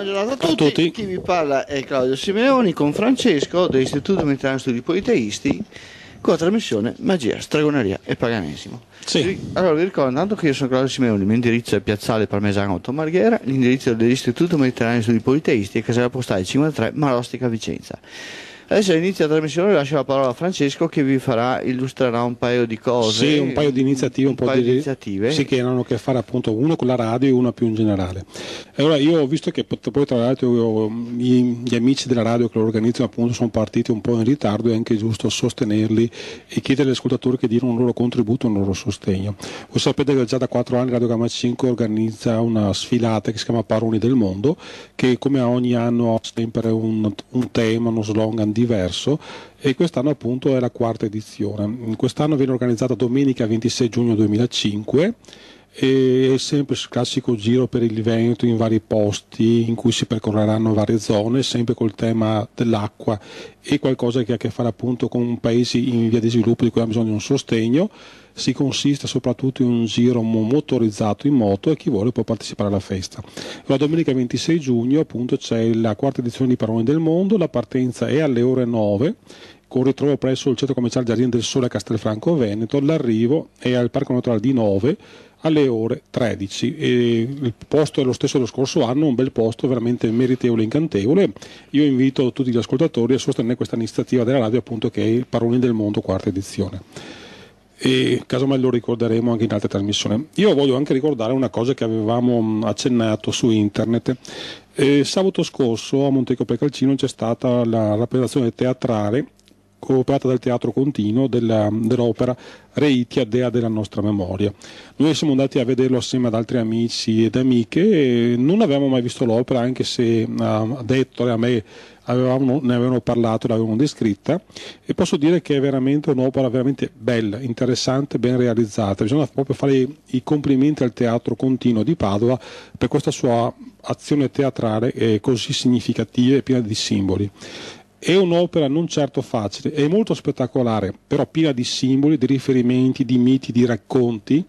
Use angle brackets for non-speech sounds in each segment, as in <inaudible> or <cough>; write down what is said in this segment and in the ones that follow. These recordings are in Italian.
Buongiorno a tutti. a tutti. Chi vi parla è Claudio Simeoni con Francesco dell'Istituto Mediterraneo Studi Politeisti con la trasmissione Magia, Stragoneria e Paganesimo. Sì. Allora vi ricordo che io sono Claudio Simeoni, il mio indirizzo è Piazzale Parmesano 8 Marghera, l'indirizzo dell'Istituto Mediterraneo Studi Politeisti è Casella Postale 53 Marostica Vicenza. Adesso inizia la trasmissione lascio la parola a Francesco che vi farà, illustrerà un paio di cose. Sì, un paio di iniziative, un, un paio di, iniziative. Sì, che hanno a che fare appunto uno con la radio e una più in generale. Allora io ho visto che poi tra l'altro gli, gli amici della radio che lo organizzano appunto sono partiti un po' in ritardo, è anche giusto sostenerli e chiedere agli ascoltatori che diano un loro contributo, un loro sostegno. Voi sapete che già da 4 anni Radio Gamma 5 organizza una sfilata che si chiama Paroni del Mondo, che come ogni anno ha sempre un, un tema, uno slogan diverso e quest'anno appunto è la quarta edizione. Quest'anno viene organizzata domenica 26 giugno 2005 e sempre il classico giro per il Veneto in vari posti in cui si percorreranno varie zone, sempre col tema dell'acqua e qualcosa che ha a che fare appunto con paesi in via di sviluppo di cui ha bisogno di un sostegno. Si consiste soprattutto in un giro motorizzato in moto e chi vuole può partecipare alla festa. La domenica 26 giugno appunto c'è la quarta edizione di Parole del Mondo, la partenza è alle ore 9 con ritrovo presso il centro commerciale Giardino del Sole a Castelfranco Veneto, l'arrivo è al Parco Naturale di 9 alle ore 13. E il posto è lo stesso dello scorso anno, un bel posto veramente meritevole e incantevole. Io invito tutti gli ascoltatori a sostenere questa iniziativa della radio, appunto, che è il Paroni del Mondo, quarta edizione. E casomai lo ricorderemo anche in altre trasmissioni. Io voglio anche ricordare una cosa che avevamo mm, accennato su internet. Eh, sabato scorso a Monteco Precalcino c'è stata la rappresentazione teatrale operata dal Teatro Continuo della, dell'opera Reitia, dea della nostra memoria. Noi siamo andati a vederlo assieme ad altri amici ed amiche e non avevamo mai visto l'opera, anche se a Ettore, a me, avevamo, ne avevano parlato, e l'avevano descritta e posso dire che è veramente un'opera veramente bella, interessante, ben realizzata. Bisogna proprio fare i complimenti al Teatro Continuo di Padova per questa sua azione teatrale eh, così significativa e piena di simboli. È un'opera non certo facile, è molto spettacolare, però piena di simboli, di riferimenti, di miti, di racconti,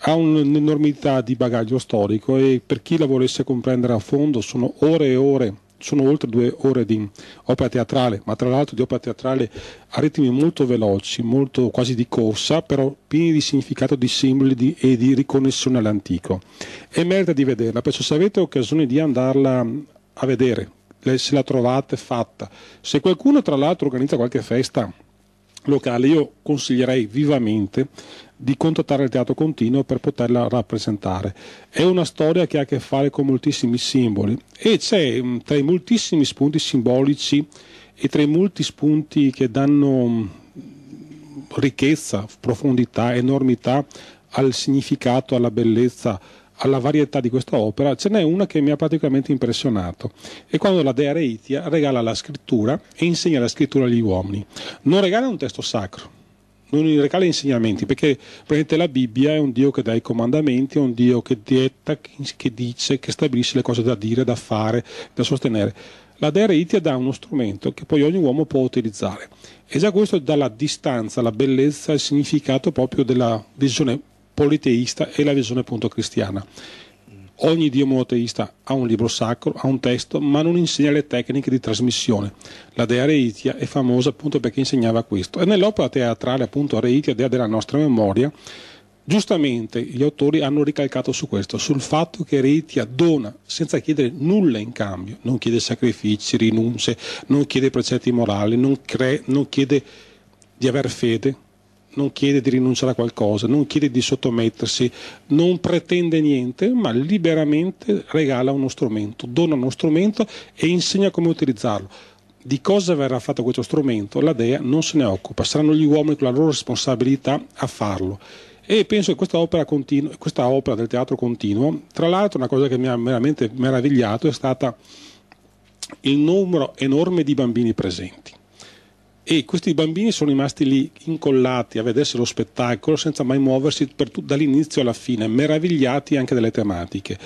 ha un'enormità di bagaglio storico e per chi la volesse comprendere a fondo sono ore e ore, sono oltre due ore di opera teatrale, ma tra l'altro di opera teatrale a ritmi molto veloci, molto quasi di corsa, però pieni di significato, di simboli di, e di riconnessione all'antico. E merita di vederla, perciò se avete occasione di andarla a vedere se la trovate fatta. Se qualcuno tra l'altro organizza qualche festa locale, io consiglierei vivamente di contattare il teatro continuo per poterla rappresentare. È una storia che ha a che fare con moltissimi simboli e c'è mm, tra i moltissimi spunti simbolici e tra i molti spunti che danno mm, ricchezza, profondità, enormità al significato, alla bellezza, alla varietà di questa opera, ce n'è una che mi ha praticamente impressionato. È quando la dea Reitia regala la scrittura e insegna la scrittura agli uomini. Non regala un testo sacro, non regala insegnamenti, perché praticamente la Bibbia è un Dio che dà i comandamenti, è un Dio che dietta, che dice, che stabilisce le cose da dire, da fare, da sostenere. La dea Reitia dà uno strumento che poi ogni uomo può utilizzare. E già questo dà la distanza, la bellezza, il significato proprio della visione politeista e la visione appunto cristiana. Ogni dio monoteista ha un libro sacro, ha un testo, ma non insegna le tecniche di trasmissione. La dea Reitia è famosa appunto perché insegnava questo. E nell'opera teatrale, appunto, Reitia, dea della nostra memoria, giustamente gli autori hanno ricalcato su questo, sul fatto che Reitia dona senza chiedere nulla in cambio, non chiede sacrifici, rinunce, non chiede precetti morali, non, non chiede di aver fede, non chiede di rinunciare a qualcosa, non chiede di sottomettersi, non pretende niente, ma liberamente regala uno strumento, dona uno strumento e insegna come utilizzarlo. Di cosa verrà fatto questo strumento? La Dea non se ne occupa, saranno gli uomini con la loro responsabilità a farlo. E penso che questa opera, continu- questa opera del teatro continuo, tra l'altro una cosa che mi ha veramente meravigliato è stata il numero enorme di bambini presenti e questi bambini sono rimasti lì incollati a vedersi lo spettacolo senza mai muoversi dall'inizio alla fine, meravigliati anche delle tematiche.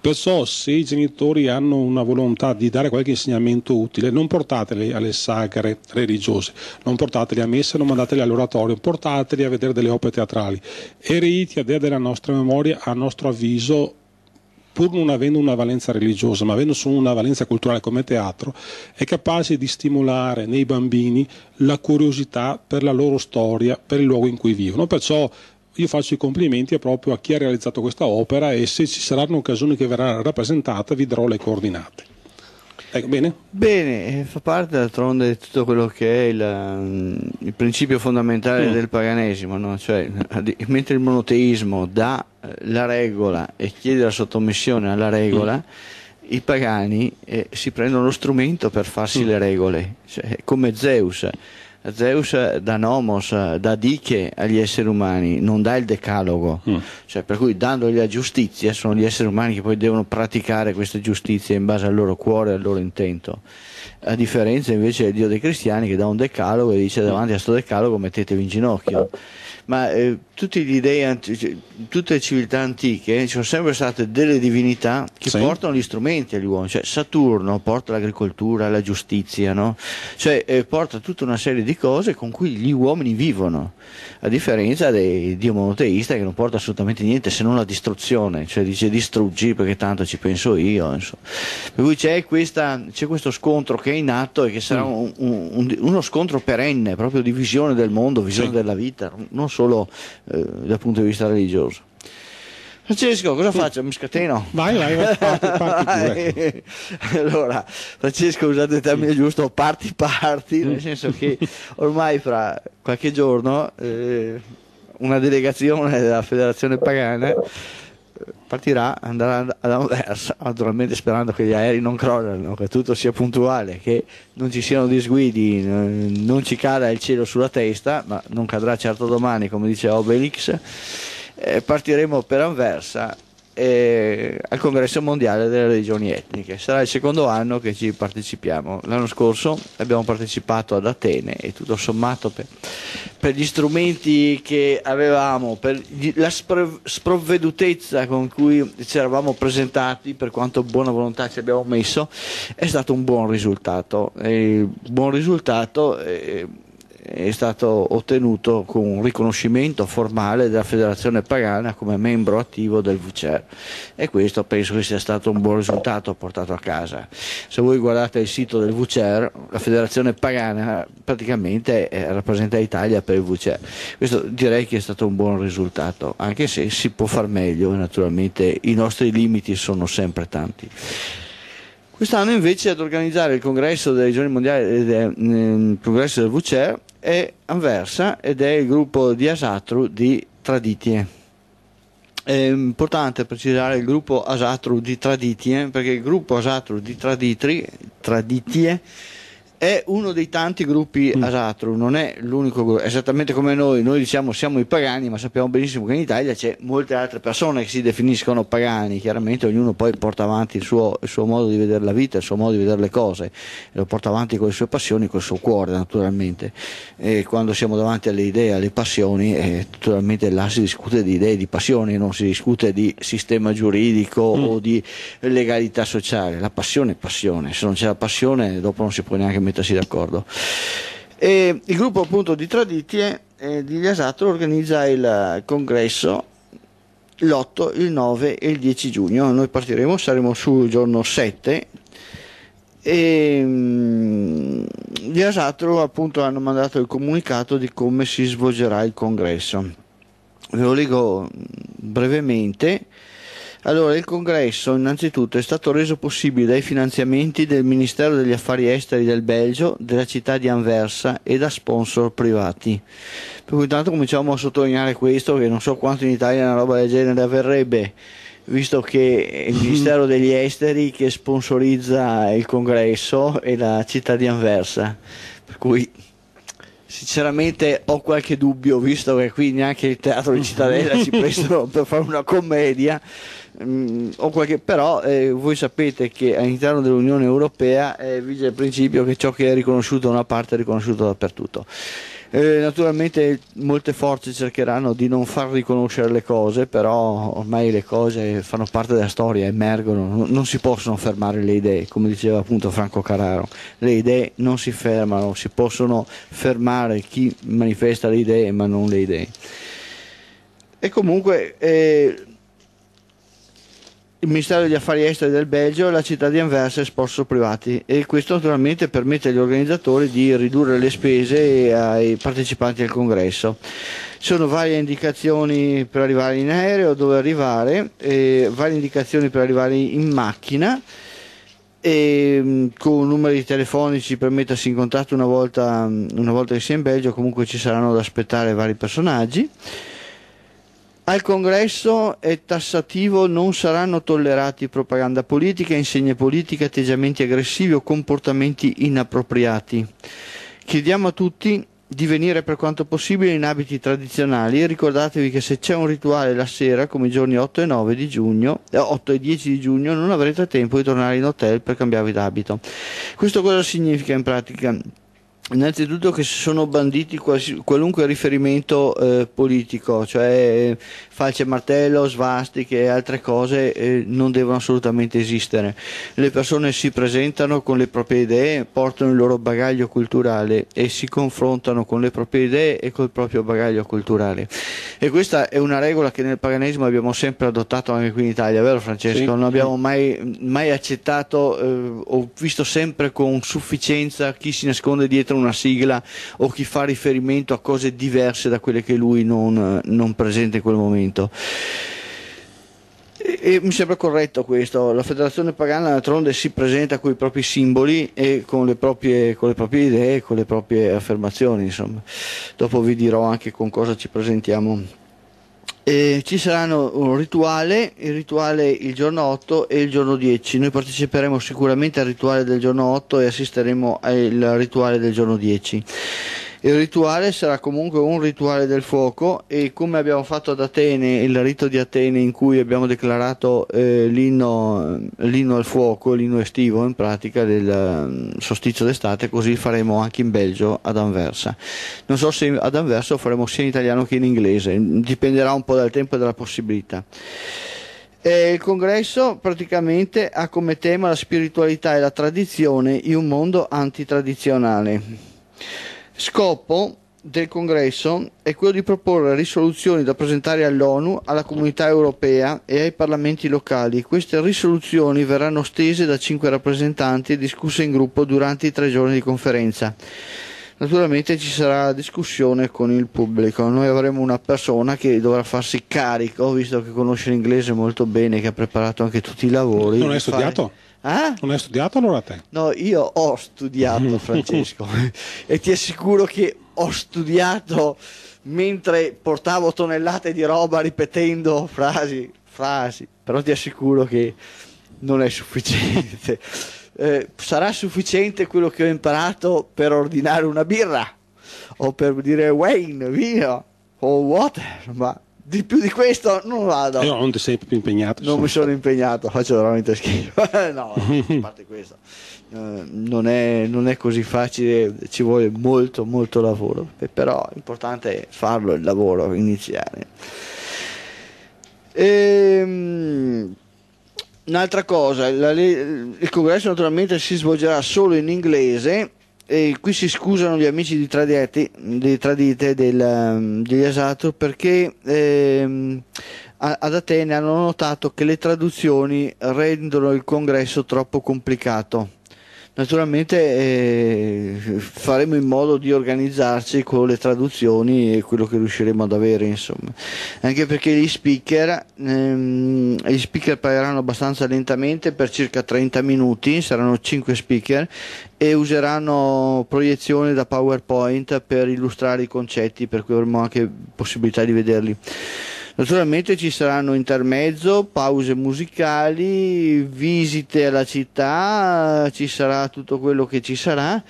Perciò se i genitori hanno una volontà di dare qualche insegnamento utile, non portateli alle sagre religiose, non portateli a messa, non mandateli all'oratorio, portateli a vedere delle opere teatrali. E Eriti a dea della nostra memoria, a nostro avviso, pur non avendo una valenza religiosa, ma avendo solo una valenza culturale come teatro, è capace di stimolare nei bambini la curiosità per la loro storia, per il luogo in cui vivono. Perciò io faccio i complimenti proprio a chi ha realizzato questa opera e se ci saranno occasioni che verranno rappresentate vi darò le coordinate. Ecco, bene. bene. Eh, fa parte d'altronde di tutto quello che è il, mm, il principio fondamentale mm. del paganesimo, no? cioè, <laughs> mentre il monoteismo dà eh, la regola e chiede la sottomissione alla regola, mm. i pagani eh, si prendono lo strumento per farsi mm. le regole, cioè, come Zeus Zeus eh, da nomos, eh, da diche agli esseri umani, non dà il decalogo, mm. cioè, per cui dandogli la giustizia sono gli esseri umani che poi devono praticare questa giustizia in base al loro cuore e al loro intento. A differenza invece del Dio dei cristiani che dà un decalogo e dice davanti a questo decalogo mettetevi in ginocchio ma eh, tutti gli dei, cioè, tutte le civiltà antiche eh, ci sono sempre state delle divinità che sì. portano gli strumenti agli uomini, cioè Saturno porta l'agricoltura, la giustizia, no? cioè, eh, porta tutta una serie di cose con cui gli uomini vivono, a differenza del dio monoteista che non porta assolutamente niente se non la distruzione, cioè dice distruggi perché tanto ci penso io, insomma. per cui c'è, questa, c'è, questo scontro che è in atto e che sarà mm. un, un, un, uno scontro perenne, proprio di visione del mondo, visione sì. della vita, non solo eh, dal punto di vista religioso. Francesco, cosa faccio? Mi scateno. Vai, vai, vai parti, parti pure. Ecco. <laughs> allora, Francesco usate il termine giusto, parti, parti, nel mm. senso che ormai fra qualche giorno eh, una delegazione della Federazione Pagana partirà, andrà ad Anversa, naturalmente sperando che gli aerei non crollano, che tutto sia puntuale, che non ci siano disguidi, eh, non ci cada il cielo sulla testa, ma non cadrà certo domani, come dice Obelix. Eh, partiremo per Anversa eh, al congresso mondiale delle regioni etniche. Sarà il secondo anno che ci partecipiamo. L'anno scorso abbiamo partecipato ad Atene e tutto sommato per, per gli strumenti che avevamo, per gli, la spro, sprovvedutezza con cui ci eravamo presentati, per quanto buona volontà ci abbiamo messo, è stato un buon risultato. E, buon risultato. E, eh, è stato ottenuto con un riconoscimento formale della Federazione Pagana come membro attivo del VCER e questo penso che sia stato un buon risultato portato a casa. Se voi guardate il sito del VCER, la Federazione Pagana praticamente eh, rappresenta l'Italia per il VCER. Questo direi che è stato un buon risultato, anche se si può far meglio e naturalmente i nostri limiti sono sempre tanti. Quest'anno invece ad organizzare il congresso dei giorni mondiali, il eh, mm, congresso del VCER è Anversa ed è il gruppo di Asatru di Traditie. È importante precisare il gruppo Asatru di Traditie perché il gruppo Asatru di Traditri, Traditie è uno dei tanti gruppi mm. asatru, non è l'unico gruppo, esattamente come noi, noi diciamo siamo i pagani, ma sappiamo benissimo che in Italia c'è molte altre persone che si definiscono pagani, chiaramente ognuno poi porta avanti il suo, il suo modo di vedere la vita, il suo modo di vedere le cose, lo porta avanti con le sue passioni, col suo cuore naturalmente, e quando siamo davanti alle idee, alle passioni, eh, naturalmente là si discute di idee, di passioni, non si discute di sistema giuridico mm. o di legalità sociale, la passione è passione, se non c'è la passione dopo non si può neanche mettere mettersi d'accordo. E il gruppo appunto di Traditi eh, di Liasatro organizza il congresso l'8, il 9 e il 10 giugno. Noi partiremo, saremo sul giorno 7. E gli mm, Asatro appunto hanno mandato il comunicato di come si svolgerà il congresso. Ve lo leggo mm, brevemente. Allora, il congresso innanzitutto è stato reso possibile dai finanziamenti del Ministero degli Affari Esteri del Belgio, della città di Anversa e da sponsor privati. Per cui intanto cominciamo a sottolineare questo, che non so quanto in Italia una roba del genere avverrebbe, visto che è il <laughs> Ministero degli Esteri che sponsorizza il congresso e la città di Anversa. Per cui sinceramente ho qualche dubbio visto che qui neanche il teatro di Cittadella ci <laughs> prestano per fare una commedia Mm, qualche, però eh, voi sapete che all'interno dell'Unione Europea eh, vige il principio che ciò che è riconosciuto da una parte è riconosciuto dappertutto. Eh, naturalmente molte forze cercheranno di non far riconoscere le cose, però ormai le cose fanno parte della storia, emergono, non, non si possono fermare le idee, come diceva appunto Franco Carraro, le idee non si fermano, si possono fermare chi manifesta le idee ma non le idee. E comunque eh, il Ministero degli Affari Esteri del Belgio e la città di Anversa e sponsor privati e questo naturalmente permette agli organizzatori di ridurre le spese ai partecipanti al congresso. Ci sono varie indicazioni per arrivare in aereo, dove arrivare, varie indicazioni per arrivare in macchina e mm, con numeri telefonici per mettersi in contatto una volta, mm, una volta che si è in Belgio comunque ci saranno da aspettare vari personaggi. Al congresso è tassativo non saranno tollerati propaganda politica, insegne politiche, atteggiamenti aggressivi o comportamenti inappropriati. Chiediamo a tutti di venire per quanto possibile in abiti tradizionali e ricordatevi che se c'è un rituale la sera, come i giorni 8 e 9 di giugno, 8 eh, e 10 di giugno, non avrete tempo di tornare in hotel per cambiarvi d'abito. Questo cosa significa in pratica? Innanzitutto che si sono banditi qualunque riferimento eh, politico, cioè eh, falce martello, svastiche e altre cose eh, non devono assolutamente esistere. Le persone si presentano con le proprie idee, portano il loro bagaglio culturale e si confrontano con le proprie idee e col proprio bagaglio culturale. E questa è una regola che nel paganesimo abbiamo sempre adottato anche qui in Italia, vero Francesco? Sì. Non abbiamo mai, mai accettato, eh, ho visto sempre con sufficienza chi si nasconde dietro presentano una sigla o chi fa riferimento a cose diverse da quelle che lui non, eh, non presenta in quel momento. E, e mi sembra corretto questo, la federazione pagana d'altronde si presenta con i propri simboli e con le proprie, con le proprie idee, con le proprie affermazioni, insomma. Dopo vi dirò anche con cosa ci presentiamo eh, ci saranno un rituale, il rituale il giorno 8 e il giorno 10. Noi parteciperemo sicuramente al rituale del giorno 8 e assisteremo al rituale del giorno 10. Il rituale sarà comunque un rituale del fuoco e come abbiamo fatto ad Atene, il rito di Atene in cui abbiamo declarato eh, l'inno, l'inno, al fuoco, l'inno estivo in pratica del mm, sostizio d'estate, così faremo anche in Belgio ad Anversa. Non so se ad Anversa lo faremo sia in italiano che in inglese, dipenderà un po' dal tempo e dalla possibilità. E eh, il congresso praticamente ha come tema la spiritualità e la tradizione in un mondo antitradizionale. Scopo del congresso è quello di proporre risoluzioni da presentare all'ONU, alla comunità europea e ai parlamenti locali. Queste risoluzioni verranno stese da cinque rappresentanti e discusse in gruppo durante i tre giorni di conferenza. Naturalmente ci sarà discussione con il pubblico, noi avremo una persona che dovrà farsi carico, visto che conosce l'inglese molto bene, che ha preparato anche tutti i lavori. Non hai studiato? Fare... Ah? Non hai studiato allora te? No, io ho studiato <laughs> Francesco e ti assicuro che ho studiato mentre portavo tonnellate di roba ripetendo frasi, frasi, però ti assicuro che non è sufficiente. Eh, sarà sufficiente quello che ho imparato per ordinare una birra o per dire Wayne, vino o water, ma di più di questo non vado. Io non ti sei più impegnato. Non mi sono impegnato, faccio veramente schifo. <laughs> no, a parte questo, eh, non è, non è, così facile, ci vuole molto, molto lavoro. Però l'importante è farlo il lavoro, iniziare. Ehm. Un'altra cosa, la, il congresso naturalmente si svolgerà solo in inglese e qui si scusano gli amici di, traditi, di Tradite del, ehm, degli Asato perché ehm, ad Atene hanno notato che le traduzioni rendono il congresso troppo complicato Naturalmente eh, faremo in modo di organizzarci con le traduzioni e quello che riusciremo ad avere, insomma. Anche perché gli speaker, ehm, gli speaker parleranno abbastanza lentamente per circa 30 minuti, saranno 5 speaker e useranno proiezione da PowerPoint per illustrare i concetti, per cui avremo anche possibilità di vederli. Naturalmente ci saranno intermezzo, pause musicali, visite alla città, ci sarà tutto quello che ci sarà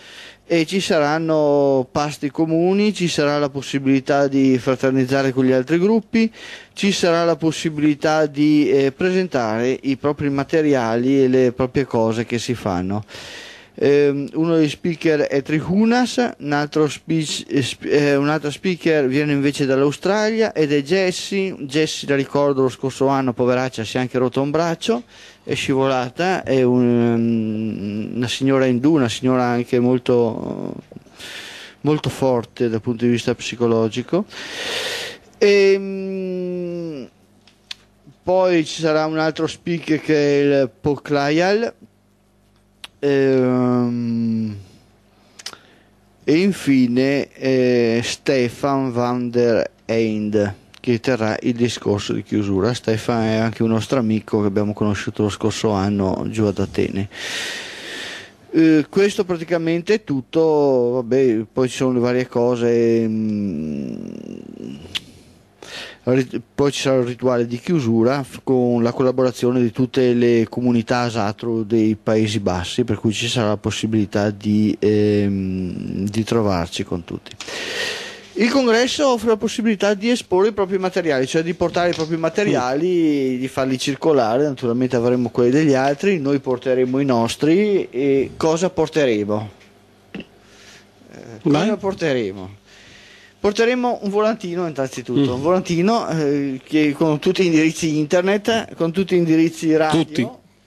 e ci saranno pasti comuni, ci sarà la possibilità di fraternizzare con gli altri gruppi, ci sarà la possibilità di eh, presentare i propri materiali e le proprie cose che si fanno. Eh, uno degli speaker è Trihunas, un altro, speech, eh, un altro speaker viene invece dall'Australia ed è Jessie. Jessie la ricordo lo scorso anno, poveraccia, si è anche rotto un braccio, è scivolata, è un, mm, una signora indù, una signora anche molto, molto forte dal punto di vista psicologico. E, ehm, poi ci sarà un altro speaker che è il Paul Clyal Ehm, e infine eh, Stefan van der Eind che terrà il discorso di chiusura. Stefan è anche un nostro amico che abbiamo conosciuto lo scorso anno giù ad Atene. Eh, questo praticamente è tutto, vabbè, poi ci sono le varie cose. Mh, mm, poi ci sarà il rituale di chiusura con la collaborazione di tutte le comunità asatro dei Paesi Bassi, per cui ci sarà la possibilità di, ehm, di trovarci con tutti. Il congresso offre la possibilità di esporre i propri materiali, cioè di portare i propri materiali, di farli circolare, naturalmente avremo quelli degli altri, noi porteremo i nostri e cosa porteremo? Eh, cosa porteremo? Porteremo un volantino innanzitutto, mm. un volantino eh, che, con tutti gli indirizzi internet, con tutti gli indirizzi radio. Tutti,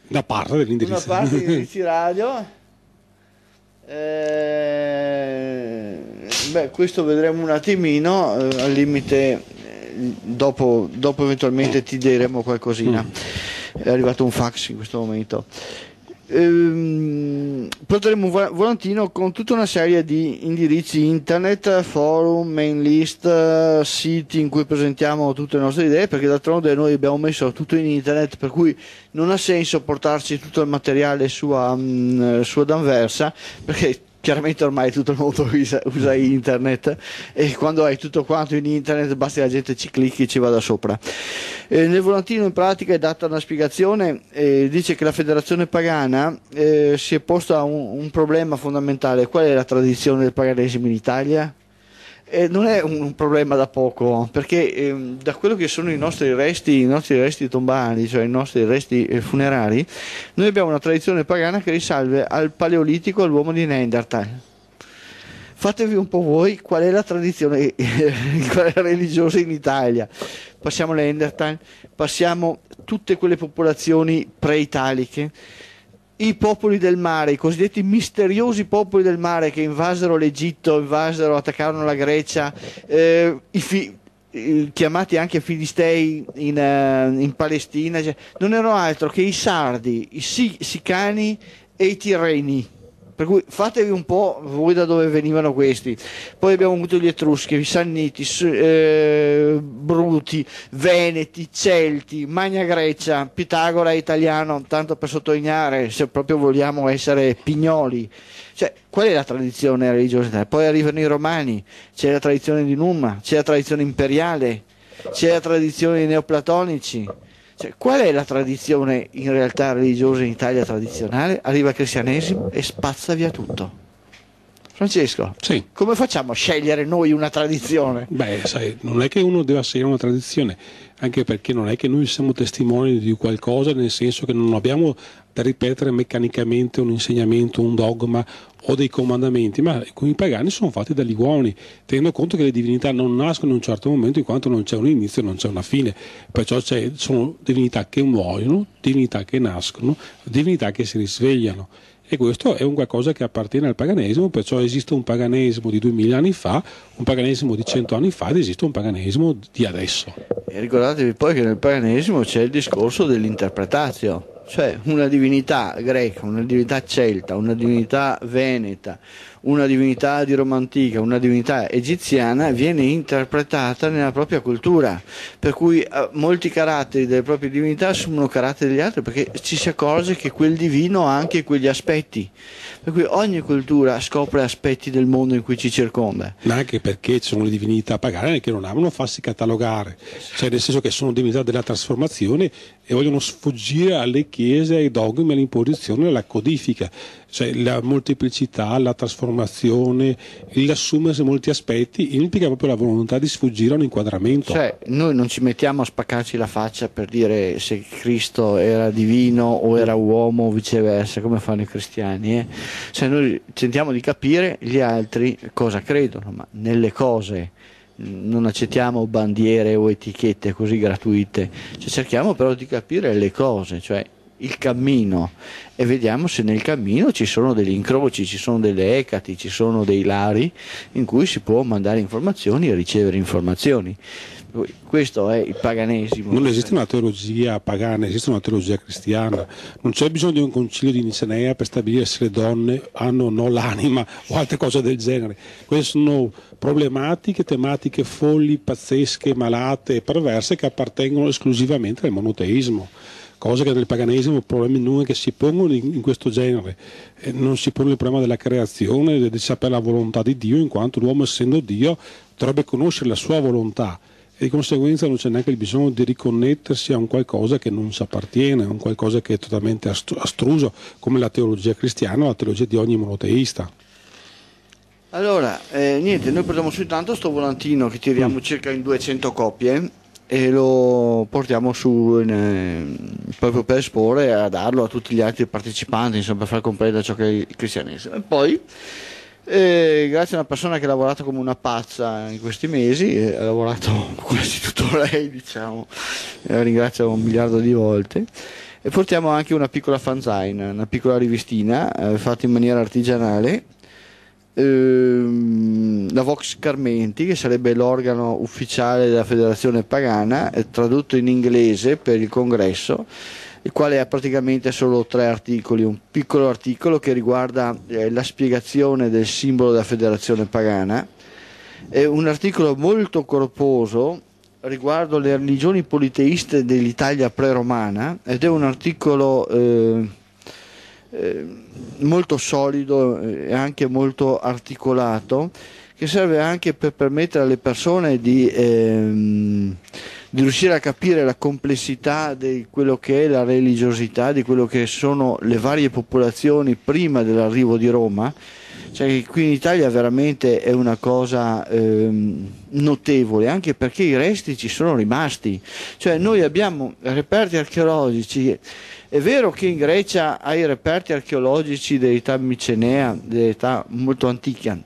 da parte degli indirizzi. Da parte degli <laughs> indirizzi radio. Eh, beh, questo vedremo un attimino, eh, al limite eh, dopo, dopo, eventualmente ti diremo qualcosina. Mm. È arrivato un fax in questo momento ehm, porteremo un volantino con tutta una serie di indirizzi internet, forum, main list, siti in cui presentiamo tutte le nostre idee perché d'altronde noi abbiamo messo tutto in internet per cui non ha senso portarci tutto il materiale su a, um, su ad perché chiaramente ormai tutto il mondo usa, usa, internet e quando hai tutto quanto in internet basta che la gente ci clicchi e ci vada sopra. Eh, nel volantino in pratica è data una spiegazione, eh, dice che la federazione pagana eh, si è posta un, un problema fondamentale, qual è la tradizione del paganesimo in Italia? Eh, non è un, un, problema da poco, perché eh, da quello che sono i nostri resti, i nostri resti tombali, cioè i nostri resti eh, funerari, noi abbiamo una tradizione pagana che risalve al Paleolitico, all'uomo di Neanderthal. Fatevi un po' voi qual è la tradizione <laughs> qual religiosa in Italia. Passiamo a Neanderthal, passiamo tutte quelle popolazioni pre-italiche i popoli del mare, i cosiddetti misteriosi popoli del mare che invasero l'Egitto, invasero, attaccarono la Grecia, eh, fi- chiamati anche Filistei in, uh, in Palestina, cioè, non erano altro che i Sardi, i si- Sicani e i Tirreni. Per cui fatevi un po' voi da dove venivano questi. Poi abbiamo avuto gli Etruschi, i Sanniti, eh, Bruti, Veneti, Celti, Magna Grecia, Pitagora italiano, tanto per sottolineare, se proprio vogliamo essere pignoli. Cioè, qual è la tradizione religiosa? Poi arrivano i Romani, c'è la tradizione di Numa, c'è la tradizione imperiale, c'è la tradizione dei neoplatonici cioè, qual è la tradizione in realtà religiosa in Italia tradizionale? Arriva il cristianesimo e spazza via tutto. Francesco, sì. come facciamo a scegliere noi una tradizione? Beh, sai, non è che uno deve scegliere una tradizione, anche perché non è che noi siamo testimoni di qualcosa, nel senso che non abbiamo da ripetere meccanicamente un insegnamento, un dogma o dei comandamenti, ma i pagani sono fatti dagli uomini, tenendo conto che le divinità non nascono in un certo momento in quanto non c'è un inizio e non c'è una fine, perciò sono divinità che muoiono, divinità che nascono, divinità che si risvegliano e questo è un qualcosa che appartiene al paganesimo, perciò esiste un paganesimo di 2000 anni fa, un paganesimo di 100 anni fa ed esiste un paganesimo di adesso. E ricordatevi poi che nel paganesimo c'è il discorso dell'interpretazione, cioè una divinità greca, una divinità celta, una divinità veneta, una divinità di Roma antica, una divinità egiziana, viene interpretata nella propria cultura, per cui eh, molti caratteri delle proprie divinità assumono caratteri degli altri perché ci si accorge che quel divino ha anche quegli aspetti, per cui ogni cultura scopre aspetti del mondo in cui ci circonda. Ma anche perché ci sono le divinità pagane che non amano farsi catalogare, cioè nel senso che sono divinità della trasformazione e vogliono sfuggire alle chiese, ai dogmi, all'imposizione, alla codifica cioè la molteplicità, la trasformazione, l'assumersi molti aspetti implica proprio la volontà di sfuggire a un inquadramento. Cioè, noi non ci mettiamo a spaccarci la faccia per dire se Cristo era divino o era uomo o viceversa, come fanno i cristiani. Eh? Cioè, noi tentiamo di capire gli altri cosa credono, ma nelle cose non accettiamo bandiere o etichette così gratuite, cioè, cerchiamo però di capire le cose, cioè il cammino e vediamo se nel cammino ci sono degli incroci, ci sono delle ecati, ci sono dei lari in cui si può mandare informazioni e ricevere informazioni. Questo è il paganesimo. Non esiste una teologia pagana, esiste una teologia cristiana. Non c'è bisogno di un concilio di Nicenea per stabilire se le donne hanno o no l'anima o altre cose del genere. Queste sono problematiche, tematiche folli, pazzesche, malate, e perverse che appartengono esclusivamente al monoteismo cosa che nel paganesimo problemi non è che si pongono in, questo genere, eh, non si pone il problema della creazione, di sapere la volontà di Dio, in quanto l'uomo essendo Dio dovrebbe conoscere la sua volontà e di conseguenza non c'è neanche il bisogno di riconnettersi a un qualcosa che non ci appartiene, a un qualcosa che è totalmente astruso, come la teologia cristiana o la teologia di ogni monoteista. Allora, eh, niente, noi prendiamo soltanto questo volantino che tiriamo mm. circa in 200 copie e lo portiamo su in, eh, proprio per esporre e a darlo a tutti gli altri partecipanti insomma, per far comprendere ciò che è il cristianesimo e poi eh, grazie a una persona che ha lavorato come una pazza in questi mesi ha lavorato <laughs> quasi tutto lei diciamo la eh, ringrazio un miliardo di volte e portiamo anche una piccola fanzine una piccola rivistina eh, fatta in maniera artigianale Ehm, la Vox Carmenti, che sarebbe l'organo ufficiale della federazione pagana, tradotto in inglese per il congresso, il quale ha praticamente solo tre articoli, un piccolo articolo che riguarda eh, la spiegazione del simbolo della federazione pagana, e un articolo molto corposo riguardo le religioni politeiste dell'Italia pre-romana ed è un articolo... Eh, eh, molto solido eh, e anche molto articolato che serve anche per permettere alle persone di, ehm, di riuscire a capire la complessità di quello che è la religiosità, di quello che sono le varie popolazioni prima dell'arrivo di Roma. Cioè, qui in Italia veramente è una cosa ehm, notevole, anche perché i resti ci sono rimasti. Cioè, noi abbiamo reperti archeologici è vero che in Grecia hai reperti archeologici dell'età micenea, dell'età molto antica,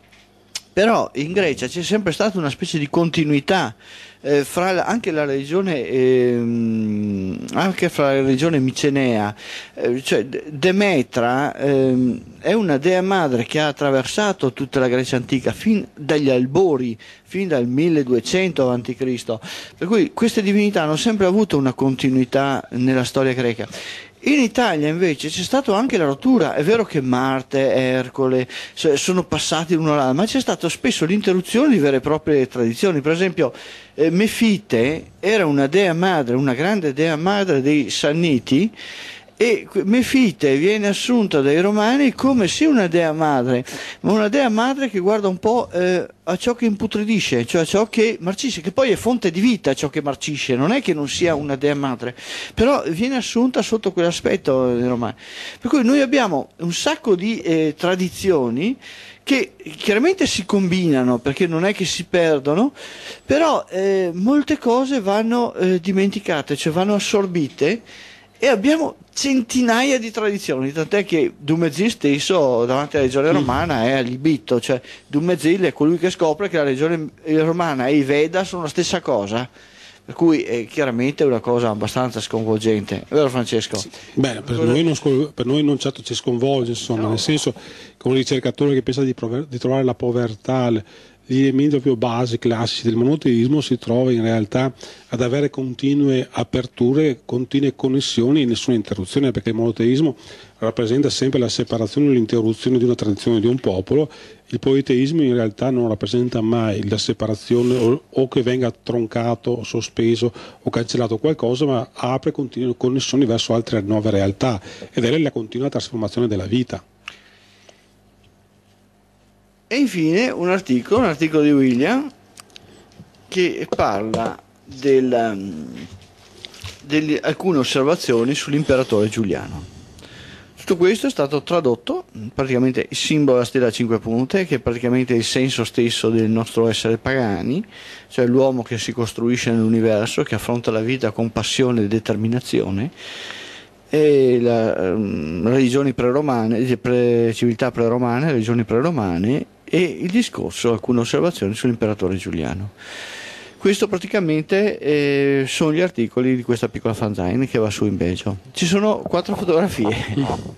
però in Grecia c'è sempre stata una specie di continuità eh, fra anche la religione, eh, anche fra la religione micenea, eh, cioè Demetra ehm, è una dea madre che ha attraversato tutta la Grecia antica fin dagli albori, fin dal 1200 a.C. Per cui queste divinità hanno sempre avuto una continuità nella storia greca in Italia invece c'è stata anche la rottura, è vero che Marte, Ercole sono passati l'uno all'altro, ma c'è stata spesso l'interruzione di vere e proprie tradizioni, per esempio eh, Mefite era una dea madre, una grande dea madre dei Sanniti, e Mefite viene assunta dai romani come sì una dea madre, ma una dea madre che guarda un po' eh, a ciò che imputridisce, cioè a ciò che marcisce, che poi è fonte di vita ciò che marcisce, non è che non sia una dea madre, però viene assunta sotto quell'aspetto eh, dei romani. Per cui noi abbiamo un sacco di eh, tradizioni che chiaramente si combinano perché non è che si perdono, però eh, molte cose vanno eh, dimenticate, cioè vanno assorbite e abbiamo centinaia di tradizioni, tant'è che Dumezil stesso davanti alla regione mm. romana è allibito, cioè Dumezil è colui che scopre che la regione romana e i Veda sono la stessa cosa. Per cui è chiaramente una cosa abbastanza sconvolgente, è vero Francesco? Sì. Beh, per, noi non, scol- per noi non certo ci sconvolge, insomma, no. nel senso che un ricercatore che pensa di, prover- di trovare la povertà, gli elementi proprio base classici del monoteismo si trova in realtà ad avere continue aperture, continue connessioni e nessuna interruzione, perché il monoteismo rappresenta sempre la separazione o l'interruzione di una tradizione di un popolo, il politeismo in realtà non rappresenta mai la separazione o, o che venga troncato, sospeso o cancellato qualcosa, ma apre continue connessioni verso altre nuove realtà ed è la continua trasformazione della vita. E infine un articolo, un articolo di William, che parla mm, di alcune osservazioni sull'imperatore Giuliano. Tutto questo è stato tradotto, mm, praticamente il simbolo della stella a cinque punte, che è praticamente il senso stesso del nostro essere pagani, cioè l'uomo che si costruisce nell'universo, che affronta la vita con passione e determinazione, e le um, mm, religioni preromane, cioè pre, civiltà preromane, religioni preromane e il discorso, alcune osservazioni sull'imperatore Giuliano. Questo praticamente eh, sono gli articoli di questa piccola fanzine che va su in Belgio. Ci sono quattro fotografie.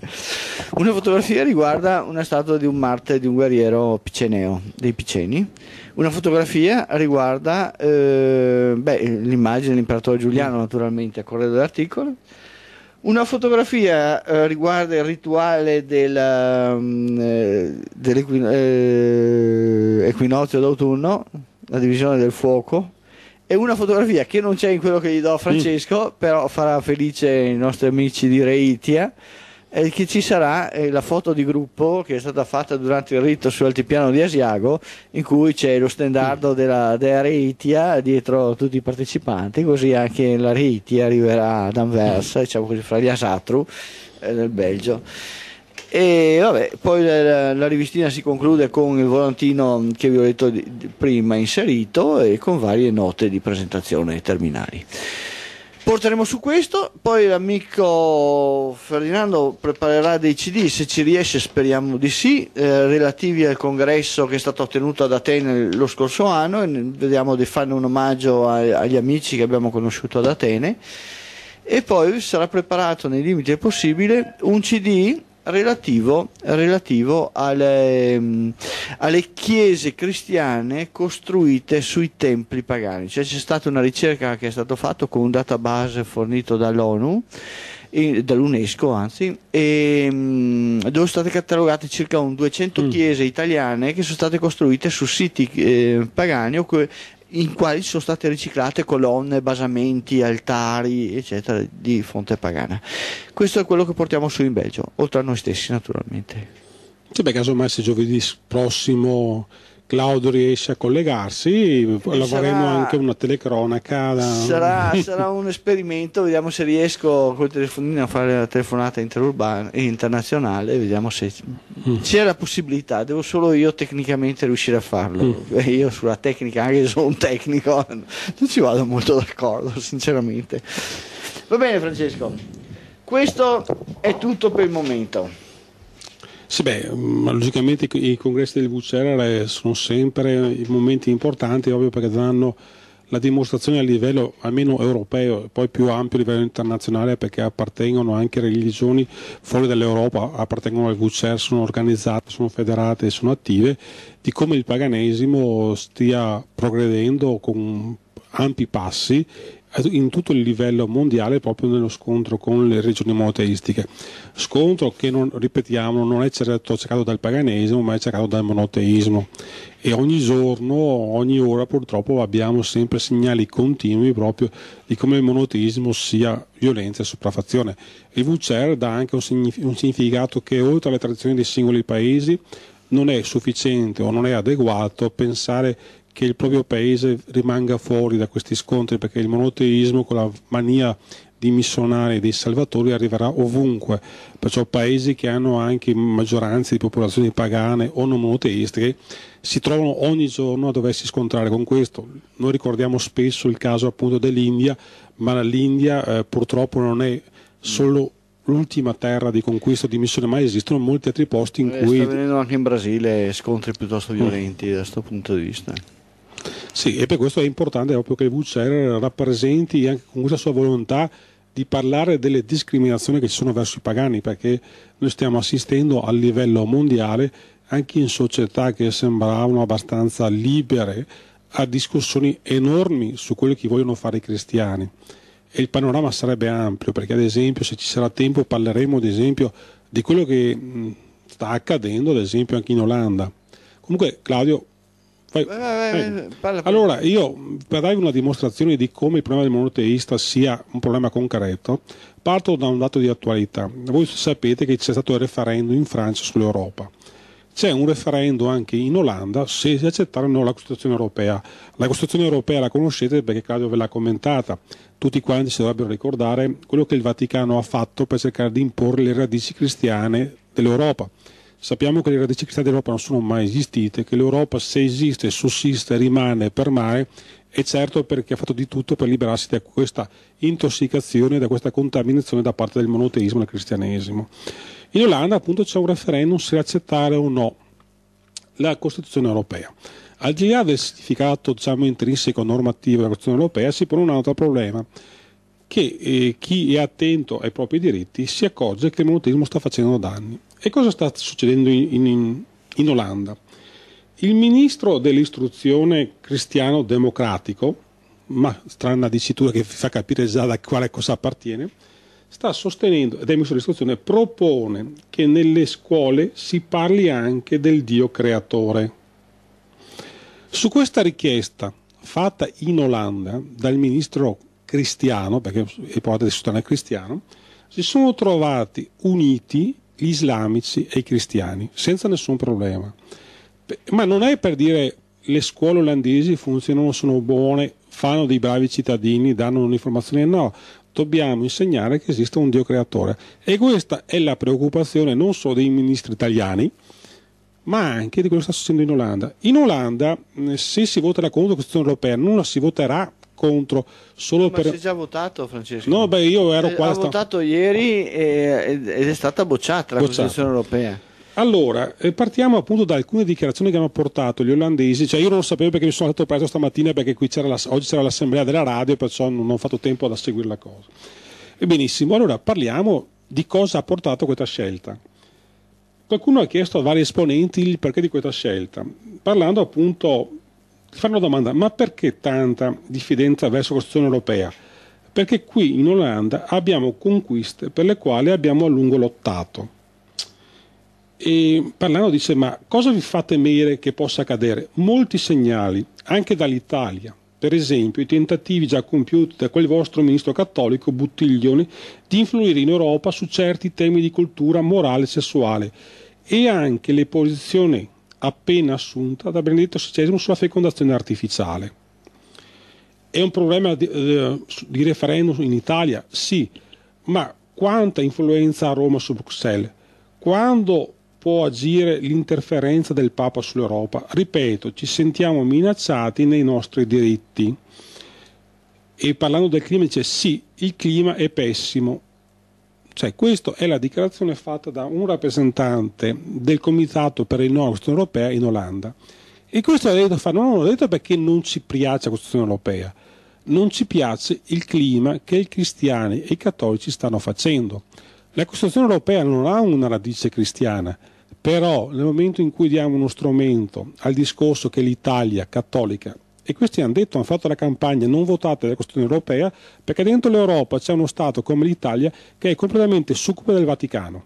<laughs> una fotografia riguarda una statua di un Marte, di un guerriero piceneo, dei Piceni. Una fotografia riguarda eh, beh, l'immagine dell'imperatore Giuliano, naturalmente, a correre dell'articolo. Una fotografia eh, riguarda il rituale dell'equinozio ehm, eh, eh d'autunno, la divisione del fuoco, e una fotografia che non c'è in quello che gli do a Francesco, mm. però farà felice i nostri amici di Reitia e che ci sarà la foto di gruppo che è stata fatta durante il rito sull'altipiano di Asiago in cui c'è lo standardo della, dea Reitia dietro tutti i partecipanti così anche la Reitia arriverà ad Anversa diciamo così fra gli Asatru eh, del Belgio e vabbè, poi la, la, rivistina si conclude con il volantino che vi ho detto di, di, prima inserito e con varie note di presentazione terminali. Porteremo su questo, poi l'amico Ferdinando preparerà dei CD, se ci riesce speriamo di sì, eh, relativi al congresso che è stato tenuto ad Atene lo scorso anno e vediamo di fare un omaggio a, agli amici che abbiamo conosciuto ad Atene e poi sarà preparato nei limiti possibile un CD relativo, relativo alle, mm, alle, chiese cristiane costruite sui templi pagani. Cioè c'è stata una ricerca che è stata fatta con un database fornito dall'ONU dall'UNESCO anzi, e, mm, dove sono state catalogate circa 200 mm. chiese italiane che sono state costruite su siti eh, pagani o, que- in quali sono state riciclate colonne, basamenti, altari, eccetera, di fonte pagana. Questo è quello che portiamo su in Belgio, oltre a noi stessi naturalmente. Sì, beh, casomai se giovedì prossimo Claudio riesce a collegarsi, e faremo anche una telecronaca. Da... Sarà, <laughs> sarà, un esperimento, vediamo se riesco col telefonino a fare la telefonata interurbana, internazionale, vediamo se mm. c'è la possibilità, devo solo io tecnicamente riuscire a farlo. Mm. Io sulla tecnica, anche se sono un tecnico, non ci vado molto d'accordo, sinceramente. Va bene Francesco, questo è tutto per il momento. Sì, beh, logicamente i congressi del VCR eh, sono sempre i momenti importanti, ovvio perché danno la dimostrazione a livello almeno europeo e poi più ampio a livello internazionale perché appartengono anche religioni fuori dall'Europa, appartengono al VCR, sono organizzate, sono federate, sono attive, di come il paganesimo stia progredendo con ampi passi in tutto il livello mondiale proprio nello scontro con le regioni monoteistiche. Scontro che, non, ripetiamo, non è certo cercato dal paganesimo, ma è cercato dal monoteismo. E ogni giorno, ogni ora purtroppo abbiamo sempre segnali continui proprio di come il monoteismo sia violenza e sopraffazione. Il VCR dà anche un, signif un significato che oltre alle tradizioni dei singoli paesi non è sufficiente o non è adeguato pensare che il proprio paese rimanga fuori da questi scontri perché il monoteismo con la mania di missionari e dei salvatori arriverà ovunque, perciò paesi che hanno anche maggioranze di popolazioni pagane o non monoteistiche si trovano ogni giorno a doversi scontrare con questo. Noi ricordiamo spesso il caso appunto dell'India, ma l'India eh, purtroppo non è solo l'ultima terra di conquista di missione, ma esistono molti altri posti in eh, cui... Sta avvenendo anche in Brasile scontri piuttosto violenti mm. da questo punto di vista. Sì, e per questo è importante proprio che Vucer rappresenti anche con questa sua volontà di parlare delle discriminazioni che ci sono verso i pagani, perché noi stiamo assistendo a livello mondiale, anche in società che sembravano abbastanza libere, a discussioni enormi su quello che vogliono fare i cristiani. E il panorama sarebbe ampio, perché ad esempio, se ci sarà tempo, parleremo ad esempio di quello che sta accadendo, ad esempio, anche in Olanda. Comunque, Claudio, Vai, vai, vai, allora, io per dare una dimostrazione di come il problema del monoteista sia un problema concreto, parto da un dato di attualità. Voi sapete che c'è stato il referendum in Francia sull'Europa. C'è un referendum anche in Olanda se si accettare o no la Costituzione europea. La Costituzione europea la conoscete perché Claudio ve l'ha commentata. Tutti quanti si dovrebbero ricordare quello che il Vaticano ha fatto per cercare di imporre le radici cristiane dell'Europa Sappiamo che le radici cristiane d'Europa non sono mai esistite, che l'Europa se esiste, sussiste, rimane, per mare, è certo perché ha fatto di tutto per liberarsi da questa intossicazione, da questa contaminazione da parte del monoteismo e del cristianesimo. In Olanda appunto c'è un referendum se accettare o no la Costituzione europea. Al di là del significato diciamo, intrinseco normativo della Costituzione europea si pone un altro problema che eh, chi è attento ai propri diritti si accorge che il monoteismo sta facendo danni. E cosa sta succedendo in, in, in Olanda? Il ministro dell'istruzione cristiano-democratico, ma strana dicitura che fa capire già da quale cosa appartiene, sta sostenendo, ed è il ministro dell'istruzione, propone che nelle scuole si parli anche del Dio creatore. Su questa richiesta fatta in Olanda dal ministro cristiano, perché il padre di Sutana è cristiano, si sono trovati uniti gli islamici e i cristiani, senza nessun problema. Ma non è per dire le scuole olandesi funzionano, sono buone, fanno dei bravi cittadini, danno un'informazione, no. Dobbiamo insegnare che esiste un Dio creatore. E questa è la preoccupazione non solo dei ministri italiani, ma anche di quello che sta succedendo in Olanda. In Olanda, eh, se si voterà contro la Costituzione europea, non la si voterà contro. Solo no, per... si è già votato, Francesco? No, beh, io ero eh, qua. Ha sta... votato ieri e, ed è stata bocciata la bocciata. Costituzione europea. Allora, eh, partiamo appunto da alcune dichiarazioni che hanno portato gli olandesi, cioè io non lo sapevo perché mi sono stato preso stamattina perché c'era la, oggi c'era l'assemblea della radio, perciò non ho fatto tempo ad seguire la cosa. E benissimo, allora parliamo di cosa ha portato questa scelta. Qualcuno ha chiesto a vari esponenti il perché di questa scelta, parlando appunto ti fanno la domanda, ma perché tanta diffidenza verso la Costituzione europea? Perché qui in Olanda abbiamo conquiste per le quali abbiamo a lungo lottato. E parlando dice, ma cosa vi fa temere che possa accadere? Molti segnali, anche dall'Italia, per esempio i tentativi già compiuti da quel vostro ministro cattolico Buttiglione di influire in Europa su certi temi di cultura morale e sessuale e anche le posizioni appena assunta da Benedetto XVI sulla fecondazione artificiale. È un problema di, eh, di referendum in Italia? Sì, ma quanta influenza ha Roma su Bruxelles? Quando può agire l'interferenza del Papa sull'Europa? Ripeto, ci sentiamo minacciati nei nostri diritti. E parlando del clima dice sì, il clima è pessimo, cioè, questa è la dichiarazione fatta da un rappresentante del Comitato per il Nuovo Costituzione Europea in Olanda. E questo l'ha detto, non l'ho detto perché non ci piace la Costituzione Europea, non ci piace il clima che i cristiani e i cattolici stanno facendo. La Costituzione Europea non ha una radice cristiana, però nel momento in cui diamo uno strumento al discorso che l'Italia cattolica e questi hanno detto, hanno fatto la campagna, non votate la Costituzione europea, perché dentro l'Europa c'è uno Stato come l'Italia che è completamente succube del Vaticano.